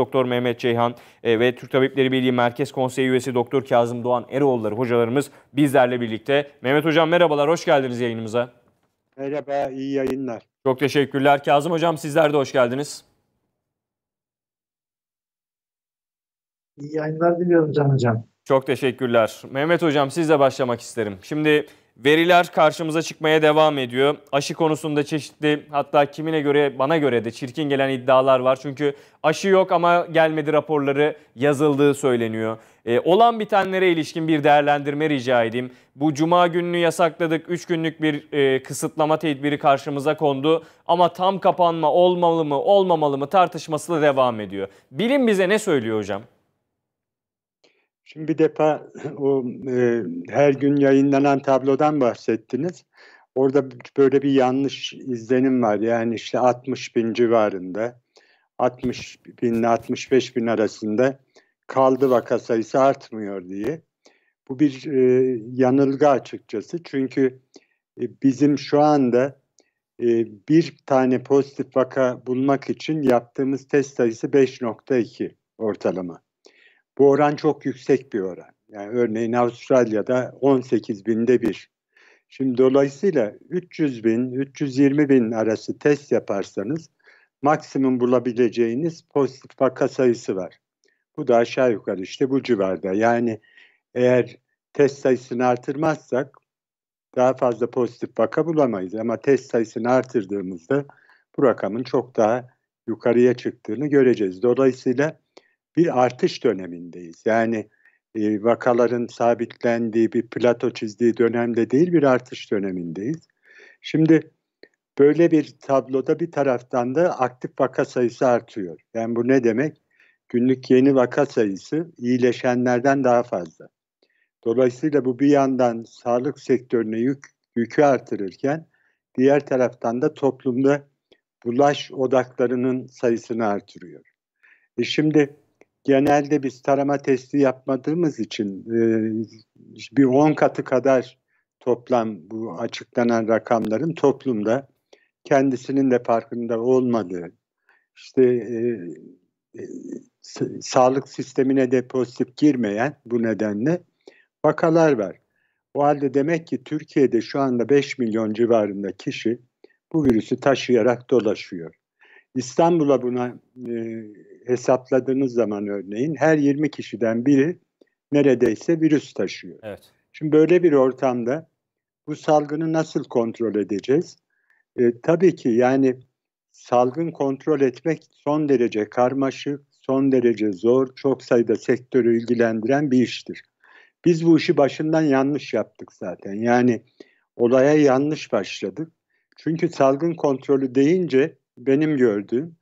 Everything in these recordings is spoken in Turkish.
Doktor Mehmet Ceyhan e, ve Türk Tabipleri Birliği Merkez Konseyi üyesi Doktor Kazım Doğan Eroğulları hocalarımız bizlerle birlikte. Mehmet Hocam merhabalar, hoş geldiniz yayınımıza. Merhaba, iyi yayınlar. Çok teşekkürler. Kazım Hocam sizler de hoş geldiniz. İyi yayınlar diliyorum Can Hocam. Çok teşekkürler. Mehmet Hocam sizle başlamak isterim. Şimdi Veriler karşımıza çıkmaya devam ediyor. Aşı konusunda çeşitli hatta kimine göre bana göre de çirkin gelen iddialar var. Çünkü aşı yok ama gelmedi raporları yazıldığı söyleniyor. E, olan bitenlere ilişkin bir değerlendirme rica edeyim. Bu cuma gününü yasakladık. 3 günlük bir e, kısıtlama tedbiri karşımıza kondu. Ama tam kapanma olmalı mı olmamalı mı tartışması da devam ediyor. Bilim bize ne söylüyor hocam? Şimdi bir defa o e, her gün yayınlanan tablodan bahsettiniz. Orada böyle bir yanlış izlenim var. Yani işte 60 bin civarında, 60 bin ile 65 bin arasında kaldı vaka sayısı artmıyor diye. Bu bir e, yanılgı açıkçası. Çünkü e, bizim şu anda e, bir tane pozitif vaka bulmak için yaptığımız test sayısı 5.2 ortalama. Bu oran çok yüksek bir oran. Yani örneğin Avustralya'da 18 binde bir. Şimdi dolayısıyla 300 bin, 320 bin arası test yaparsanız maksimum bulabileceğiniz pozitif vaka sayısı var. Bu da aşağı yukarı işte bu civarda. Yani eğer test sayısını artırmazsak daha fazla pozitif vaka bulamayız. Ama test sayısını artırdığımızda bu rakamın çok daha yukarıya çıktığını göreceğiz. Dolayısıyla bir artış dönemindeyiz. Yani e, vakaların sabitlendiği bir plato çizdiği dönemde değil bir artış dönemindeyiz. Şimdi böyle bir tabloda bir taraftan da aktif vaka sayısı artıyor. Yani bu ne demek? Günlük yeni vaka sayısı iyileşenlerden daha fazla. Dolayısıyla bu bir yandan sağlık sektörüne yük, yükü artırırken diğer taraftan da toplumda bulaş odaklarının sayısını artırıyor. E şimdi genelde biz tarama testi yapmadığımız için e, bir 10 katı kadar toplam bu açıklanan rakamların toplumda kendisinin de farkında olmadığı işte e, e, sağlık sistemine de pozitif girmeyen bu nedenle vakalar var. O halde demek ki Türkiye'de şu anda 5 milyon civarında kişi bu virüsü taşıyarak dolaşıyor. İstanbul'a buna e, hesapladığınız zaman örneğin her 20 kişiden biri neredeyse virüs taşıyor. Evet. Şimdi böyle bir ortamda bu salgını nasıl kontrol edeceğiz? E, tabii ki yani salgın kontrol etmek son derece karmaşık, son derece zor, çok sayıda sektörü ilgilendiren bir iştir. Biz bu işi başından yanlış yaptık zaten. Yani olaya yanlış başladık. Çünkü salgın kontrolü deyince benim gördüğüm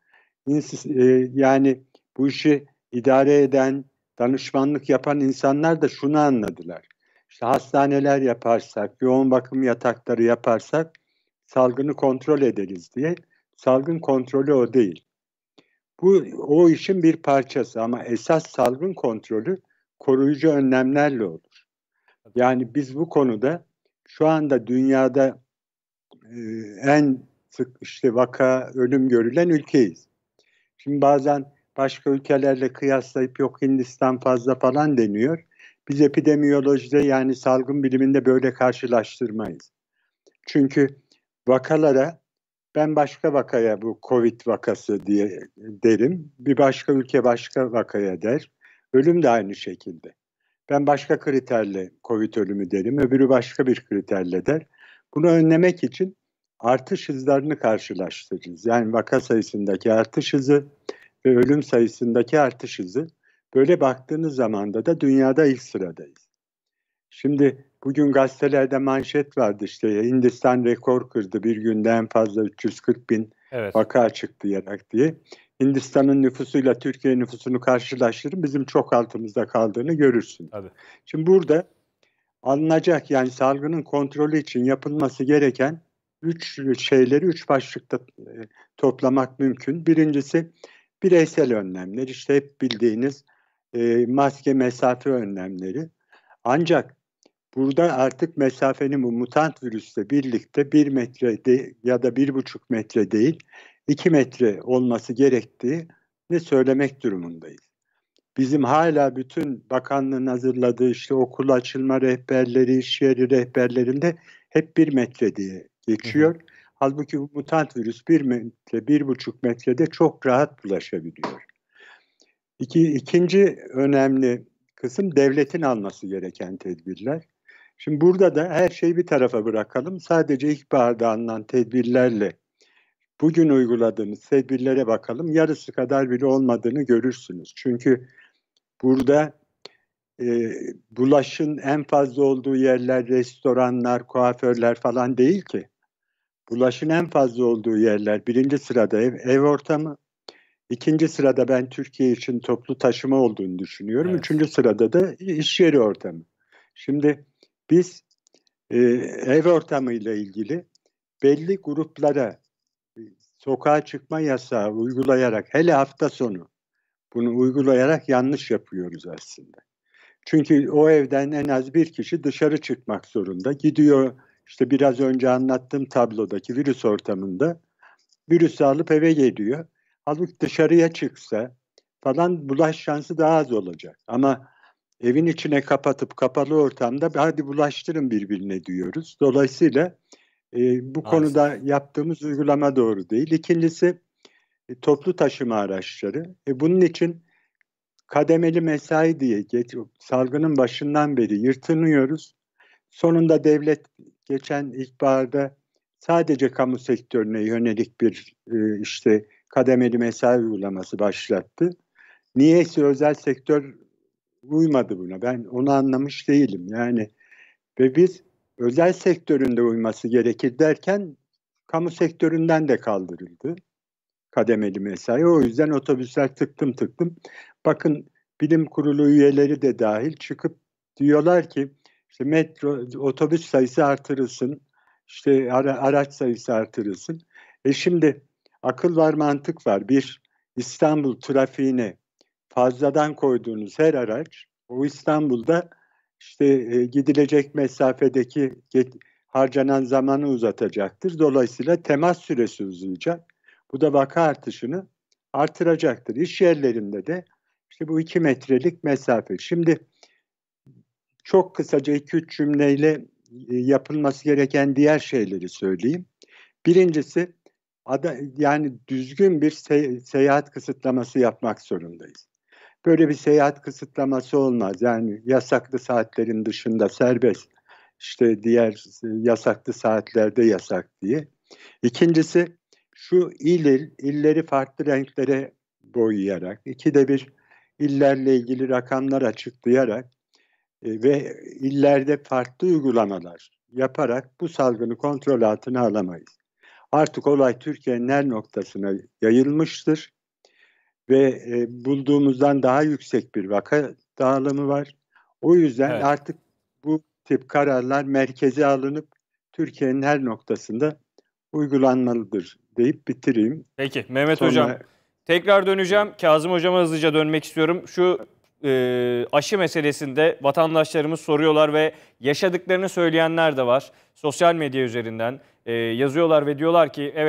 e, yani bu işi idare eden, danışmanlık yapan insanlar da şunu anladılar. İşte hastaneler yaparsak, yoğun bakım yatakları yaparsak salgını kontrol ederiz diye. Salgın kontrolü o değil. Bu o işin bir parçası ama esas salgın kontrolü koruyucu önlemlerle olur. Yani biz bu konuda şu anda dünyada e, en sık işte vaka ölüm görülen ülkeyiz. Şimdi bazen başka ülkelerle kıyaslayıp yok Hindistan fazla falan deniyor. Biz epidemiyolojide yani salgın biliminde böyle karşılaştırmayız. Çünkü vakalara ben başka vakaya bu Covid vakası diye derim. Bir başka ülke başka vakaya der. Ölüm de aynı şekilde. Ben başka kriterle Covid ölümü derim. Öbürü başka bir kriterle der. Bunu önlemek için artış hızlarını karşılaştıracağız. Yani vaka sayısındaki artış hızı ve ölüm sayısındaki artış hızı. Böyle baktığınız zaman da dünyada ilk sıradayız. Şimdi bugün gazetelerde manşet vardı işte Hindistan rekor kırdı bir günde en fazla 340 bin evet. vaka çıktı yarak diye. Hindistan'ın nüfusuyla Türkiye nüfusunu karşılaştırın bizim çok altımızda kaldığını görürsün. Tabii. Şimdi burada alınacak yani salgının kontrolü için yapılması gereken üç şeyleri üç başlıkta e, toplamak mümkün. Birincisi bireysel önlemler, işte hep bildiğiniz e, maske mesafe önlemleri. Ancak burada artık mesafenin bu mutant virüsle birlikte bir metre de, ya da bir buçuk metre değil, iki metre olması gerektiği ne söylemek durumundayız. Bizim hala bütün bakanlığın hazırladığı işte okul açılma rehberleri, iş yeri rehberlerinde hep bir metre diye geçiyor. Hı hı. Halbuki bu mutant virüs bir metre, bir buçuk metrede çok rahat bulaşabiliyor. İki, ikinci önemli kısım devletin alması gereken tedbirler. Şimdi burada da her şeyi bir tarafa bırakalım. Sadece ilkbaharda alınan tedbirlerle bugün uyguladığımız tedbirlere bakalım. Yarısı kadar bile olmadığını görürsünüz. Çünkü burada e, bulaşın en fazla olduğu yerler restoranlar, kuaförler falan değil ki bulaşın en fazla olduğu yerler birinci sırada ev, ev ortamı, İkinci sırada ben Türkiye için toplu taşıma olduğunu düşünüyorum. Evet. Üçüncü sırada da iş yeri ortamı. Şimdi biz e, ev ortamıyla ilgili belli gruplara sokağa çıkma yasağı uygulayarak hele hafta sonu bunu uygulayarak yanlış yapıyoruz aslında. Çünkü o evden en az bir kişi dışarı çıkmak zorunda. Gidiyor işte biraz önce anlattığım tablodaki virüs ortamında virüsü alıp eve geliyor. Halbuki dışarıya çıksa falan bulaş şansı daha az olacak. Ama evin içine kapatıp kapalı ortamda hadi bulaştırın birbirine diyoruz. Dolayısıyla e, bu Maalesef. konuda yaptığımız uygulama doğru değil. İkincisi e, toplu taşıma araçları. E, bunun için kademeli mesai diye geç, salgının başından beri yırtınıyoruz. Sonunda devlet geçen ilkbaharda sadece kamu sektörüne yönelik bir e, işte kademeli mesai uygulaması başlattı. Niyeyse özel sektör uymadı buna. Ben onu anlamış değilim. Yani ve biz özel sektöründe uyması gerekir derken kamu sektöründen de kaldırıldı kademeli mesai. O yüzden otobüsler tıktım tıktım. Bakın bilim kurulu üyeleri de dahil çıkıp diyorlar ki işte metro, otobüs sayısı artırılsın. İşte ara, araç sayısı artırılsın. E şimdi akıl var, mantık var. Bir İstanbul trafiğine fazladan koyduğunuz her araç o İstanbul'da işte e, gidilecek mesafedeki get, harcanan zamanı uzatacaktır. Dolayısıyla temas süresi uzayacak. Bu da vaka artışını artıracaktır. İş yerlerinde de işte bu iki metrelik mesafe. Şimdi çok kısaca iki üç cümleyle e, yapılması gereken diğer şeyleri söyleyeyim. Birincisi ada, yani düzgün bir se- seyahat kısıtlaması yapmak zorundayız. Böyle bir seyahat kısıtlaması olmaz. Yani yasaklı saatlerin dışında serbest, işte diğer e, yasaklı saatlerde yasak diye. İkincisi şu il, illeri farklı renklere boyayarak, de bir illerle ilgili rakamlar açıklayarak e, ve illerde farklı uygulamalar yaparak bu salgını kontrol altına alamayız. Artık olay Türkiye'nin her noktasına yayılmıştır ve e, bulduğumuzdan daha yüksek bir vaka dağılımı var. O yüzden evet. artık bu tip kararlar merkeze alınıp Türkiye'nin her noktasında uygulanmalıdır deyip bitireyim. Peki Mehmet Sonra... Hocam tekrar döneceğim. Kazım Hocama hızlıca dönmek istiyorum. Şu e, aşı meselesinde vatandaşlarımız soruyorlar ve yaşadıklarını söyleyenler de var. Sosyal medya üzerinden e, yazıyorlar ve diyorlar ki evet